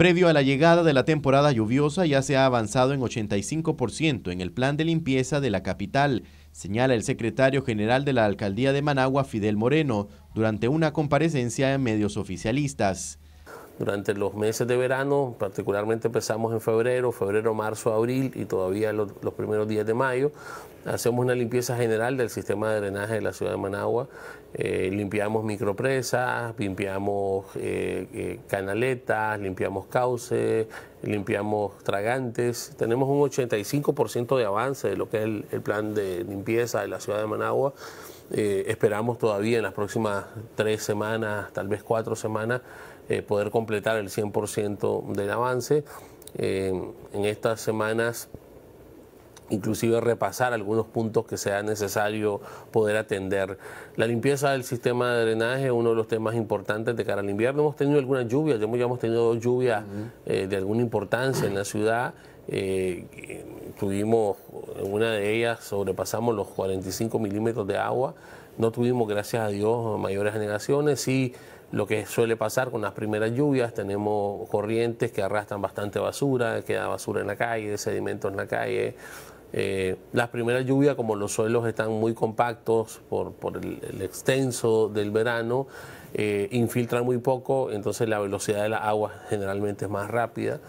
Previo a la llegada de la temporada lluviosa ya se ha avanzado en 85% en el plan de limpieza de la capital, señala el secretario general de la alcaldía de Managua, Fidel Moreno, durante una comparecencia en medios oficialistas durante los meses de verano, particularmente empezamos en febrero, febrero, marzo, abril y todavía los, primeros días de mayo, hacemos una limpieza general del sistema de drenaje de la ciudad de Managua, eh, limpiamos micropresas, limpiamos eh, eh, canaletas, limpiamos cauces, limpiamos tragantes, tenemos un 85% de avance de lo que es el, plan de limpieza de la ciudad de Managua. esperamos todavía en las próximas tres semanas, tal vez cuatro semanas, eh, poder completar el 100% del avance. Eh, en estas semanas inclusive repasar algunos puntos que sea necesario poder atender. La limpieza del sistema de drenaje es uno de los temas importantes de cara al invierno. Hemos tenido algunas lluvias, ya hemos tenido dos lluvias eh, de alguna importancia en la ciudad. tuvimos en una de ellas, sobrepasamos los 45 milímetros de agua. No tuvimos, gracias a Dios, mayores generaciones... y lo que suele pasar con las primeras lluvias, tenemos corrientes que arrastran bastante basura, queda basura en la calle, sedimentos en la calle. Eh, las primeras lluvias, como los suelos están muy compactos por, el, extenso del verano, eh, infiltran muy poco, entonces la velocidad de la agua generalmente es más rápida.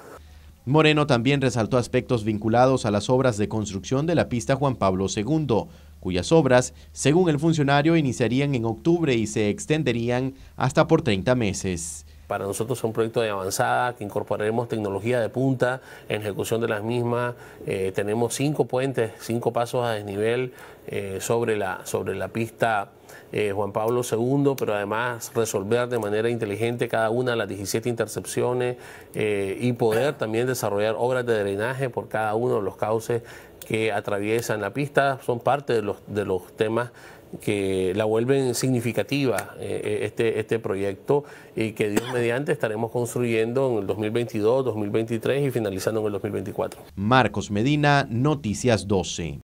Moreno también resaltó aspectos vinculados a las obras de construcción de la pista Juan Pablo II, cuyas obras, según el funcionario, iniciarían en octubre y se extenderían hasta por 30 meses. Para nosotros es un proyecto de avanzada que incorporaremos tecnología de punta en ejecución de las mismas. Eh, tenemos cinco puentes, cinco pasos a desnivel eh, sobre, la, sobre la pista eh, Juan Pablo II, pero además resolver de manera inteligente cada una de las 17 intercepciones eh, y poder también desarrollar obras de drenaje por cada uno de los cauces que atraviesan la pista, son parte de los, temas que la vuelven significativa eh, este, este proyecto y que Dios mediante estaremos construyendo en el 2022, 2023 y finalizando en el 2024. Marcos Medina, Noticias 12.